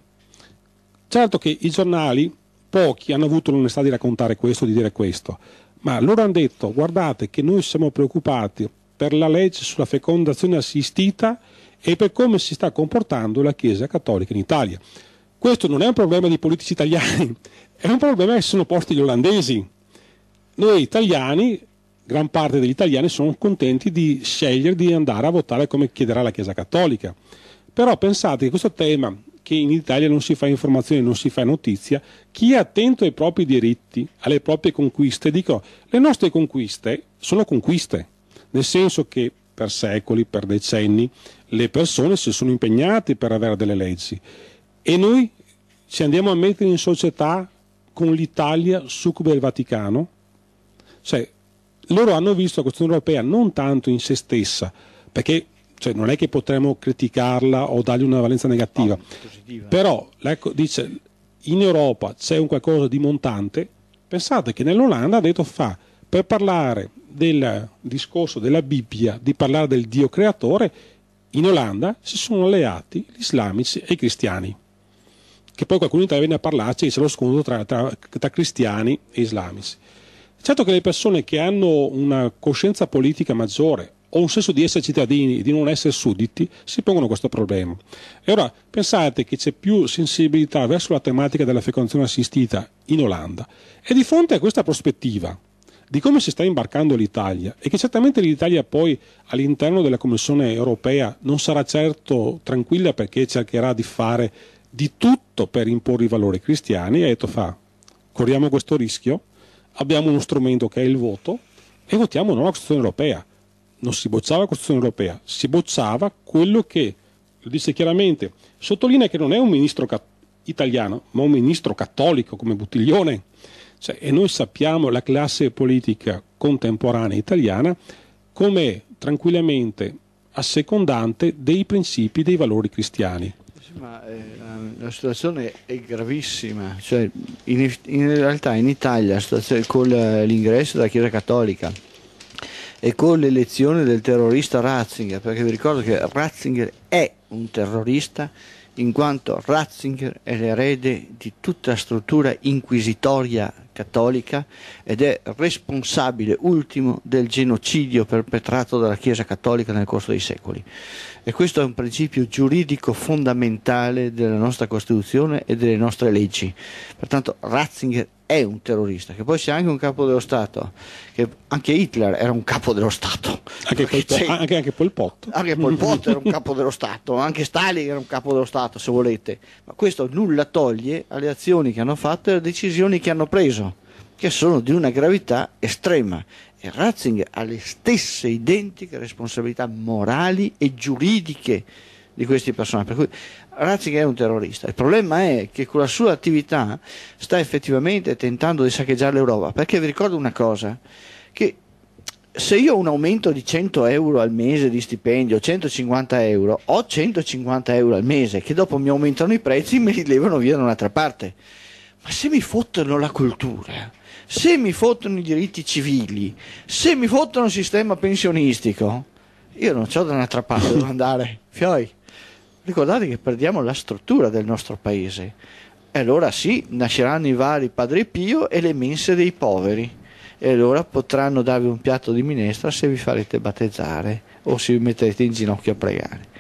Certo che i giornali, pochi, hanno avuto l'onestà di raccontare questo, di dire questo, ma loro hanno detto, guardate che noi siamo preoccupati per la legge sulla fecondazione assistita e per come si sta comportando la Chiesa cattolica in Italia. Questo non è un problema di politici italiani, <laughs> è un problema che si sono posti gli olandesi. Noi italiani gran parte degli italiani sono contenti di scegliere di andare a votare come chiederà la Chiesa Cattolica. Però pensate che questo tema, che in Italia non si fa informazione, non si fa notizia, chi è attento ai propri diritti, alle proprie conquiste, dico, le nostre conquiste sono conquiste, nel senso che per secoli, per decenni, le persone si sono impegnate per avere delle leggi e noi ci andiamo a mettere in società con l'Italia succube del Vaticano? Cioè, loro hanno visto la questione europea non tanto in se stessa, perché cioè, non è che potremmo criticarla o dargli una valenza negativa, no, però ecco, dice in Europa c'è un qualcosa di montante, pensate che nell'Olanda ha detto fa, per parlare del discorso della Bibbia, di parlare del Dio creatore, in Olanda si sono alleati gli islamici e i cristiani. Che poi qualcuno in Italia venne a parlarci e c'è lo scontro tra, tra, tra cristiani e islamici. Certo che le persone che hanno una coscienza politica maggiore o un senso di essere cittadini, e di non essere sudditi, si pongono questo problema. E ora pensate che c'è più sensibilità verso la tematica della fecondazione assistita in Olanda. E di fronte a questa prospettiva di come si sta imbarcando l'Italia e che certamente l'Italia poi all'interno della Commissione europea non sarà certo tranquilla perché cercherà di fare di tutto per imporre i valori cristiani, ha detto fa, corriamo questo rischio? abbiamo uno strumento che è il voto e votiamo no alla Costituzione europea. Non si bocciava la Costituzione europea, si bocciava quello che, lo dice chiaramente, sottolinea che non è un ministro italiano, ma un ministro cattolico come Buttiglione. Cioè, e noi sappiamo la classe politica contemporanea italiana come tranquillamente assecondante dei principi dei valori cristiani. Ma eh, la situazione è gravissima, cioè, in, in, realtà in Italia con l'ingresso della Chiesa Cattolica e con l'elezione del terrorista Ratzinger, perché vi ricordo che Ratzinger è un terrorista in quanto Ratzinger è l'erede di tutta la struttura inquisitoria cattolica ed è responsabile ultimo del genocidio perpetrato dalla Chiesa cattolica nel corso dei secoli. E questo è un principio giuridico fondamentale della nostra Costituzione e delle nostre leggi. Pertanto Ratzinger è un terrorista, che poi sia anche un capo dello Stato, che anche Hitler era un capo dello Stato. Anche, Pol, <laughs> anche, anche Pol Pot. Anche Pol Pot era un capo dello Stato, anche Stalin era un capo dello Stato, se volete. Ma questo nulla toglie alle azioni che hanno fatto e alle decisioni che hanno preso che sono di una gravità estrema e Ratzinger ha le stesse identiche responsabilità morali e giuridiche di questi personaggi. Per cui Ratzinger è un terrorista. Il problema è che con la sua attività sta effettivamente tentando di saccheggiare l'Europa. Perché vi ricordo una cosa, che se io ho un aumento di 100 euro al mese di stipendio, 150 euro, ho 150 euro al mese, che dopo mi aumentano i prezzi e me li levano via da un'altra parte. Ma se mi fottono la cultura se mi fottono i diritti civili, se mi fottono il sistema pensionistico, io non ho da un'altra parte dove <laughs> andare. Fioi, ricordate che perdiamo la struttura del nostro paese. E allora sì, nasceranno i vari Padre Pio e le mense dei poveri. E allora potranno darvi un piatto di minestra se vi farete battezzare o se vi metterete in ginocchio a pregare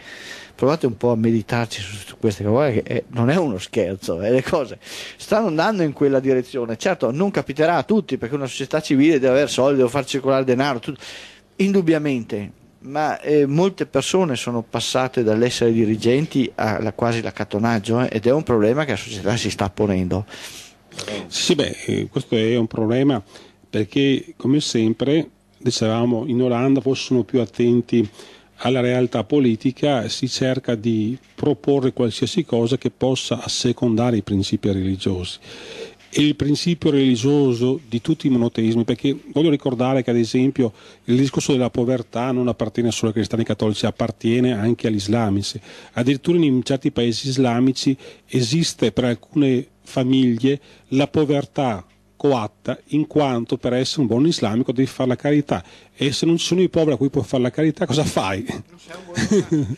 provate un po' a meditarci su queste cose, che eh, non è uno scherzo, eh, le cose stanno andando in quella direzione. Certo, non capiterà a tutti perché una società civile deve avere soldi, deve far circolare denaro, tutto. indubbiamente. Ma eh, molte persone sono passate dall'essere dirigenti a quasi l'accattonaggio eh, ed è un problema che la società si sta ponendo. Sì, beh, eh, questo è un problema perché come sempre dicevamo in Olanda forse sono più attenti alla realtà politica si cerca di proporre qualsiasi cosa che possa assecondare i principi religiosi. E il principio religioso di tutti i monoteismi, perché voglio ricordare che ad esempio il discorso della povertà non appartiene solo ai cristiani cattolici, appartiene anche agli islamici. Addirittura in certi paesi islamici esiste per alcune famiglie la povertà coatta in quanto per essere un buon islamico devi fare la carità e se non ci sono i poveri a cui puoi fare la carità cosa fai? <laughs>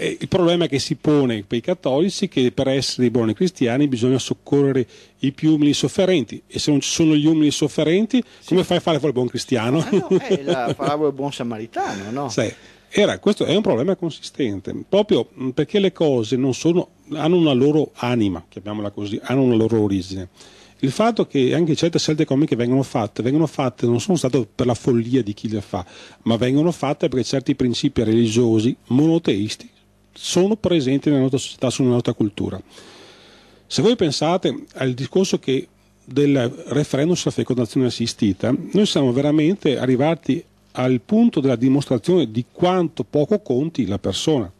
il problema che si pone per i cattolici è che per essere dei buoni cristiani bisogna soccorrere i più umili sofferenti e se non ci sono gli umili sofferenti sì. come fai a fare il buon cristiano? Ah, no, <laughs> è la parabola del buon samaritano no? Sì. Era, questo è un problema consistente, proprio perché le cose sono, hanno una loro anima, chiamiamola così, hanno una loro origine. Il fatto che anche certe scelte economiche vengono fatte, vengono fatte non sono state per la follia di chi le fa, ma vengono fatte perché certi principi religiosi monoteisti sono presenti nella nostra società, sono nella nostra cultura. Se voi pensate al discorso che del referendum sulla fecondazione assistita, noi siamo veramente arrivati al punto della dimostrazione di quanto poco conti la persona.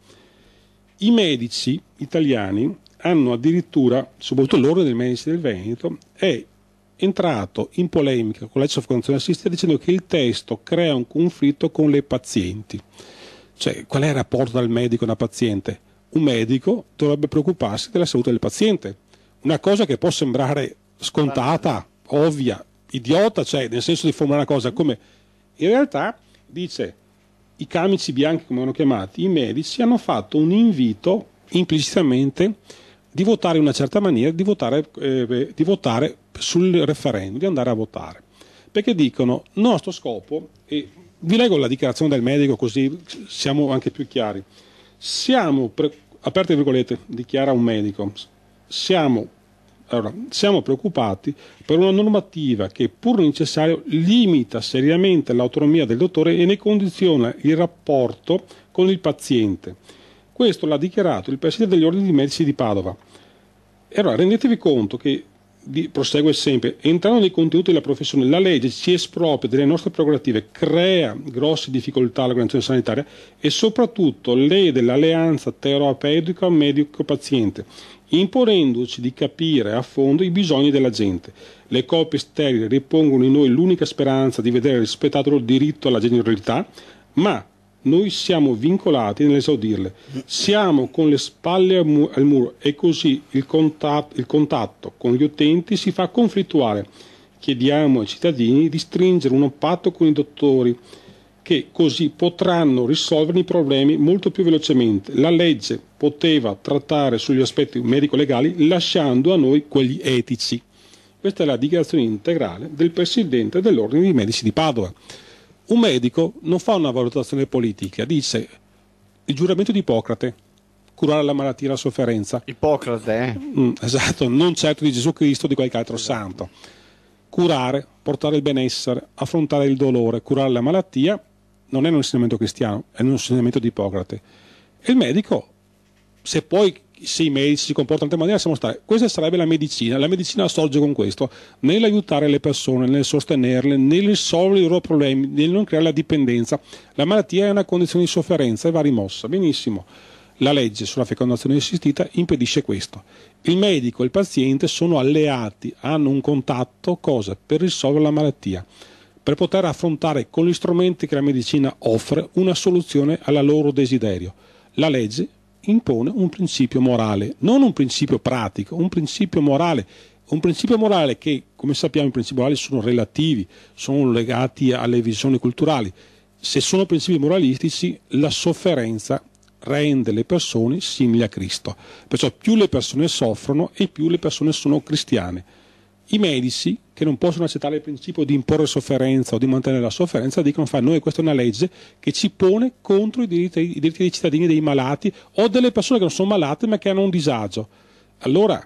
I medici italiani hanno addirittura, soprattutto l'ordine dei medici del Veneto, è entrato in polemica con l'Edge of Convenzione Assistita dicendo che il testo crea un conflitto con le pazienti. Cioè, qual è il rapporto tra il medico e una paziente? Un medico dovrebbe preoccuparsi della salute del paziente. Una cosa che può sembrare scontata, ovvia, idiota, cioè nel senso di formare una cosa come... In realtà dice, i camici bianchi, come vanno chiamati, i medici, hanno fatto un invito implicitamente di votare in una certa maniera, di votare, eh, eh, di votare sul referendum, di andare a votare. Perché dicono, nostro scopo, e vi leggo la dichiarazione del medico così siamo anche più chiari, siamo, pre- aperte virgolette, dichiara un medico, siamo, allora, siamo preoccupati per una normativa che, pur necessario, limita seriamente l'autonomia del dottore e ne condiziona il rapporto con il paziente questo l'ha dichiarato il presidente degli ordini di medici di Padova. E allora rendetevi conto che, prosegue sempre, entrando nei contenuti della professione, la legge ci espropria delle nostre prerogative, crea grosse difficoltà alla all'organizzazione sanitaria e soprattutto lede l'alleanza terapeutica medico-paziente, imponendoci di capire a fondo i bisogni della gente. Le coppie sterili ripongono in noi l'unica speranza di vedere rispettato il diritto alla generalità, ma noi siamo vincolati nell'esaudirle, siamo con le spalle al, mu al muro e così il contatto, il contatto con gli utenti si fa conflittuale. Chiediamo ai cittadini di stringere un patto con i dottori che così potranno risolvere i problemi molto più velocemente. La legge poteva trattare sugli aspetti medico-legali lasciando a noi quelli etici. Questa è la dichiarazione integrale del Presidente dell'Ordine dei Medici di Padova. Un medico non fa una valutazione politica, dice il giuramento di Ippocrate, curare la malattia e la sofferenza. Ippocrate, eh? Mm, esatto, non certo di Gesù Cristo o di qualche altro esatto. santo. Curare, portare il benessere, affrontare il dolore, curare la malattia non è un insegnamento cristiano, è un insegnamento di Ippocrate. E il medico, se poi se i medici si comportano in tal maniera, siamo stati. Questa sarebbe la medicina. La medicina sorge con questo, nell'aiutare le persone, nel sostenerle, nel risolvere i loro problemi, nel non creare la dipendenza. La malattia è una condizione di sofferenza e va rimossa. Benissimo. La legge sulla fecondazione assistita impedisce questo. Il medico e il paziente sono alleati, hanno un contatto, cosa? Per risolvere la malattia, per poter affrontare con gli strumenti che la medicina offre una soluzione al loro desiderio. La legge impone un principio morale, non un principio pratico, un principio morale un principio morale che, come sappiamo, i principi morali sono relativi, sono legati alle visioni culturali. Se sono principi moralistici, la sofferenza rende le persone simili a Cristo. Perciò più le persone soffrono e più le persone sono cristiane. I medici, che non possono accettare il principio di imporre sofferenza o di mantenere la sofferenza, dicono fa noi questa è una legge che ci pone contro i diritti, i diritti dei cittadini, dei malati o delle persone che non sono malate ma che hanno un disagio. Allora,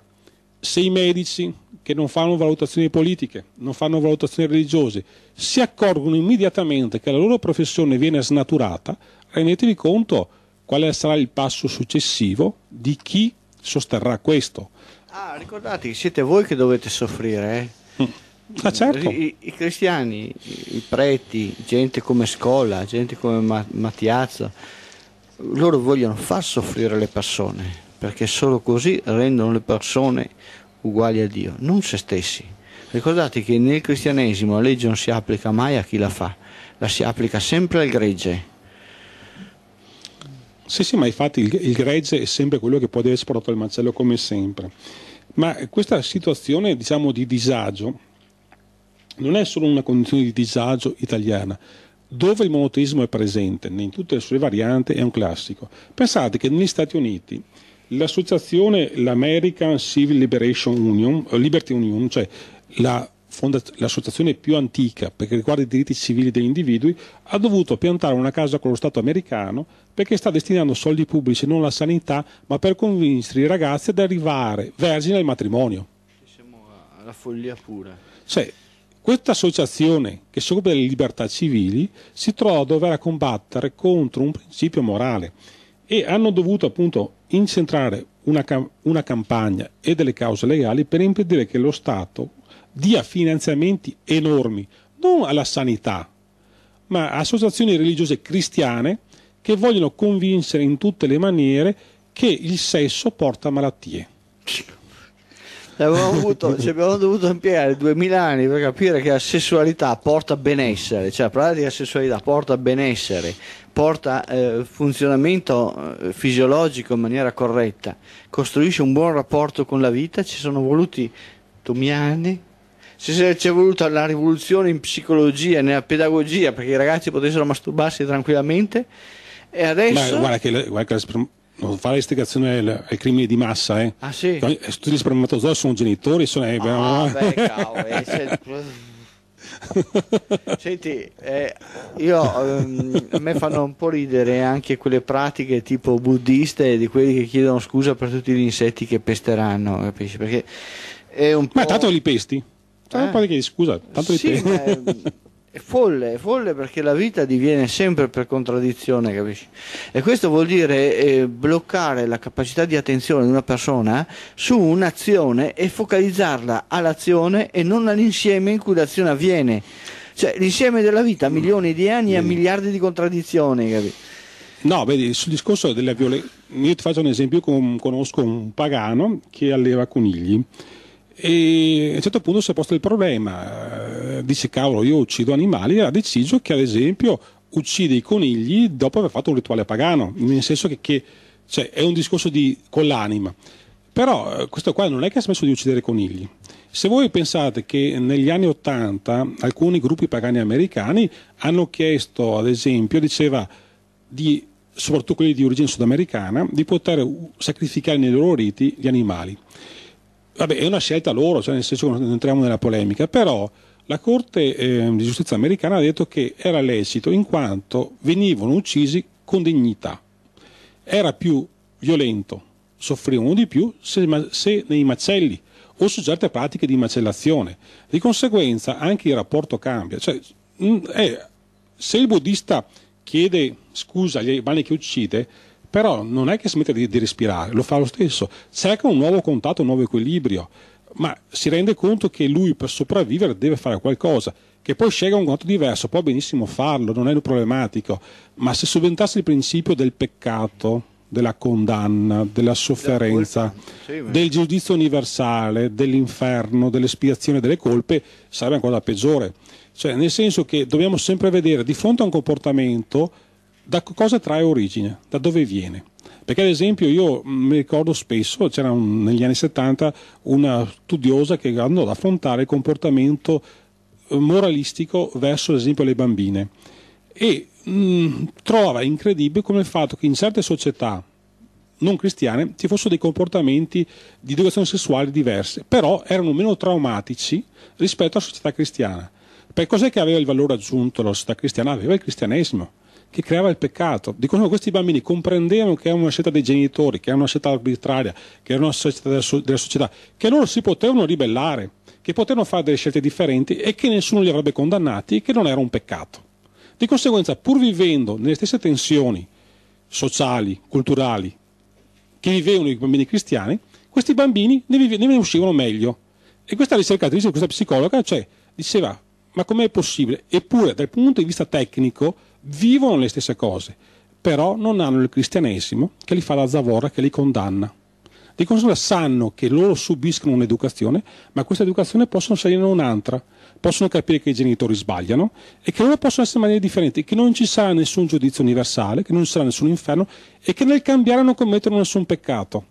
se i medici che non fanno valutazioni politiche, non fanno valutazioni religiose, si accorgono immediatamente che la loro professione viene snaturata, rendetevi conto quale sarà il passo successivo di chi sosterrà questo. Ah, ricordate che siete voi che dovete soffrire, eh? Ah, certo. I, I, cristiani, i preti, gente come Scola, gente come Mattiazza, loro vogliono far soffrire le persone perché solo così rendono le persone uguali a Dio, non se stessi. Ricordate che nel cristianesimo la legge non si applica mai a chi la fa, la si applica sempre al gregge. Sì, sì, ma infatti il, il gregge è sempre quello che può avere esportato il macello, come sempre. Ma questa situazione, diciamo, di disagio non è solo una condizione di disagio italiana. Dove il monoteismo è presente, in tutte le sue varianti, è un classico. Pensate che negli Stati Uniti l'associazione, l'American Civil Liberation Union, Liberty Union, cioè la l'associazione più antica perché riguarda i diritti civili degli individui, ha dovuto piantare una casa con lo Stato americano perché sta destinando soldi pubblici non alla sanità, ma per convincere i ragazzi ad arrivare vergini al matrimonio. Siamo alla follia pura. Cioè, questa associazione che si occupa delle libertà civili si trova a dover combattere contro un principio morale e hanno dovuto appunto incentrare una, cam una campagna e delle cause legali per impedire che lo Stato dia finanziamenti enormi, non alla sanità, ma a associazioni religiose cristiane che vogliono convincere in tutte le maniere che il sesso porta malattie. Avuto, ci abbiamo dovuto impiegare 2000 anni per capire che la sessualità porta benessere, cioè parlare di sessualità porta benessere, porta eh, funzionamento eh, fisiologico in maniera corretta, costruisce un buon rapporto con la vita, ci sono voluti 2000 anni se c'è voluta la rivoluzione in psicologia, nella pedagogia, perché i ragazzi potessero masturbarsi tranquillamente. E adesso... Ma guarda che, guarda che sperm... non fare istigazione al, al, crimine di massa, eh. Ah, sì? Cioè, eh, tutti gli spermatozoi sono genitori, sono... Eh, ah, eh. beh, cavolo, <laughs> Senti, eh, io, ehm, a me fanno un po' ridere anche quelle pratiche tipo buddiste di quelli che chiedono scusa per tutti gli insetti che pesteranno, capisci? Perché è un po'... Ma tanto li pesti? eh? pare che scusa, tanto sì, di te. È folle, è folle perché la vita diviene sempre per contraddizione, capisci? E questo vuol dire eh, bloccare la capacità di attenzione di una persona su un'azione e focalizzarla all'azione e non all'insieme in cui l'azione avviene. Cioè, l'insieme della vita a mm. milioni di anni e a mm. miliardi di contraddizioni, capisci? No, vedi, sul discorso della violenza, io ti faccio un esempio, io conosco un pagano che alleva conigli e a un certo punto si è posto il problema, eh, dice cavolo io uccido animali e ha deciso che ad esempio uccide i conigli dopo aver fatto un rituale pagano, nel senso che, che cioè, è un discorso di, con l'anima. Però eh, questo qua non è che ha smesso di uccidere conigli. Se voi pensate che negli anni 80 alcuni gruppi pagani americani hanno chiesto, ad esempio, diceva, di, soprattutto quelli di origine sudamericana, di poter sacrificare nei loro riti gli animali. Vabbè, è una scelta loro, cioè nel senso che non entriamo nella polemica, però la Corte eh, di giustizia americana ha detto che era lecito in quanto venivano uccisi con dignità. Era più violento, soffrivano di più se, se nei macelli o su certe pratiche di macellazione. Di conseguenza anche il rapporto cambia. Cioè, mh, eh, se il buddista chiede scusa agli animali che uccide, però non è che smette di, di respirare, lo fa lo stesso, cerca un nuovo contatto, un nuovo equilibrio, ma si rende conto che lui per sopravvivere deve fare qualcosa, che poi scelga un conto diverso, può benissimo farlo, non è problematico, ma se subventasse il principio del peccato, della condanna, della sofferenza, del giudizio universale, dell'inferno, dell'espiazione delle colpe, sarebbe ancora peggiore. Cioè, nel senso che dobbiamo sempre vedere di fronte a un comportamento da cosa trae origine, da dove viene. Perché ad esempio io mm, mi ricordo spesso, c'era un, negli anni 70 una studiosa che andò ad affrontare il comportamento eh, moralistico verso ad esempio le bambine e mh, mm, trovava incredibile come il fatto che in certe società non cristiane ci fossero dei comportamenti di educazione sessuale diversi, però erano meno traumatici rispetto alla società cristiana. Per cos'è che aveva il valore aggiunto la società cristiana? Aveva il cristianesimo che creava il peccato. Dicono questi bambini comprendevano che era una scelta dei genitori, che era una scelta arbitraria, che era una scelta della, della società, che loro si potevano ribellare, che potevano fare delle scelte differenti e che nessuno li avrebbe condannati e che non era un peccato. Di conseguenza, pur vivendo nelle stesse tensioni sociali, culturali, che vivevano i bambini cristiani, questi bambini ne, vive, ne uscivano meglio. E questa ricercatrice, questa psicologa, cioè, diceva, ma com'è possibile? Eppure, dal punto di vista tecnico, vivono le stesse cose, però non hanno il cristianesimo che li fa la zavorra, che li condanna. Di conseguenza sanno che loro subiscono un'educazione, ma questa educazione possono scegliere un'altra, possono capire che i genitori sbagliano e che loro possono essere in maniere differenti, che non ci sarà nessun giudizio universale, che non ci sarà nessun inferno e che nel cambiare non commettono nessun peccato.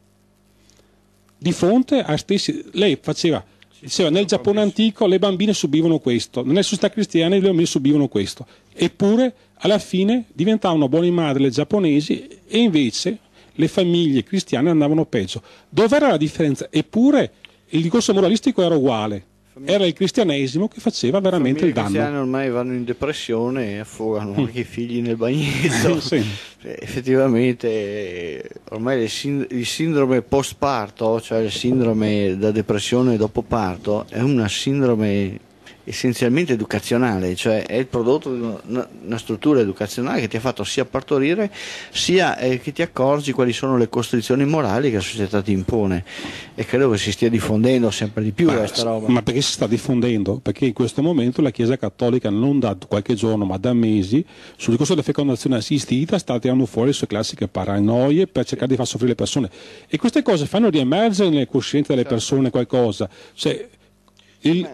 Di fronte a stessi, lei faceva, diceva nel Giappone antico le bambine subivano questo, nelle società cristiane le bambine subivano questo, eppure alla fine diventavano buone madri le giapponesi e invece le famiglie cristiane andavano peggio. Dov'era la differenza? Eppure il discorso moralistico era uguale. Era il cristianesimo che faceva veramente il danno. I cristiani ormai vanno in depressione e affogano mm. anche i figli nel bagnetto. <laughs> sì. <laughs> Eh, effettivamente, ormai il sindrome post parto, cioè il sindrome da depressione dopo parto, è una sindrome essenzialmente educazionale, cioè è il prodotto di una, struttura educazionale che ti ha fatto sia partorire sia eh, che ti accorgi quali sono le costrizioni morali che la società ti impone e credo che si stia diffondendo sempre di più ma, questa roba. Ma perché si sta diffondendo? Perché in questo momento la Chiesa Cattolica non da qualche giorno ma da mesi sul discorso della fecondazione assistita sta tirando fuori le sue classiche paranoie per cercare di far soffrire le persone e queste cose fanno riemergere nel coscienza delle certo. persone qualcosa. Cioè, il,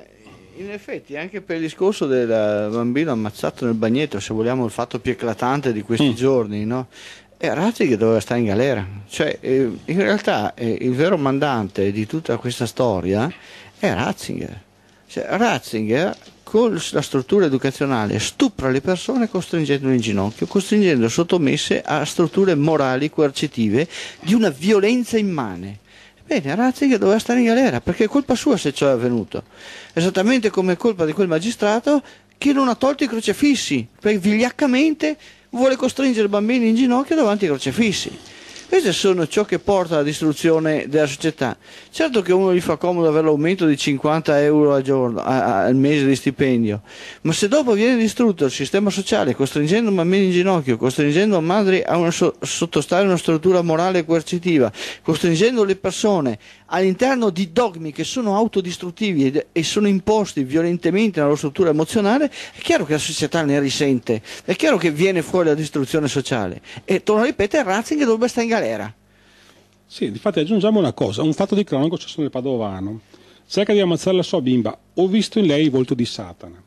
in effetti, anche per il discorso del bambino ammazzato nel bagnetto, se vogliamo il fatto più eclatante di questi mm. giorni, no? è eh, che doveva stare in galera. Cioè, eh, in realtà eh, il vero mandante di tutta questa storia è Ratzinger. Cioè, Ratzinger con la struttura educazionale stupra le persone costringendole in ginocchio, costringendo sottomesse a strutture morali coercitive di una violenza immane. Bene, Ratzinger doveva stare in galera perché è colpa sua se ciò è avvenuto. Esattamente come è colpa di quel magistrato che non ha tolto i crocefissi, perché vigliaccamente vuole costringere i bambini in ginocchio davanti ai crocefissi. Queste sono ciò che porta alla distruzione della società. Certo che uno gli fa comodo avere l'aumento di 50 euro al, giorno, a, a, al mese di stipendio, ma se dopo viene distrutto il sistema sociale, costringendo bambini in ginocchio, costringendo madri a una so sottostare a una struttura morale coercitiva, costringendo le persone all'interno di dogmi che sono autodistruttivi e sono imposti violentemente nella loro struttura emozionale, è chiaro che la società ne risente, è chiaro che viene fuori la distruzione sociale. E torno a ripetere, Ratzinger dovrebbe stare in galera. Sì, infatti aggiungiamo una cosa, un fatto di cronaco c'è nel Padovano. Cerca di ammazzare la sua bimba, ho visto in lei il volto di Satana.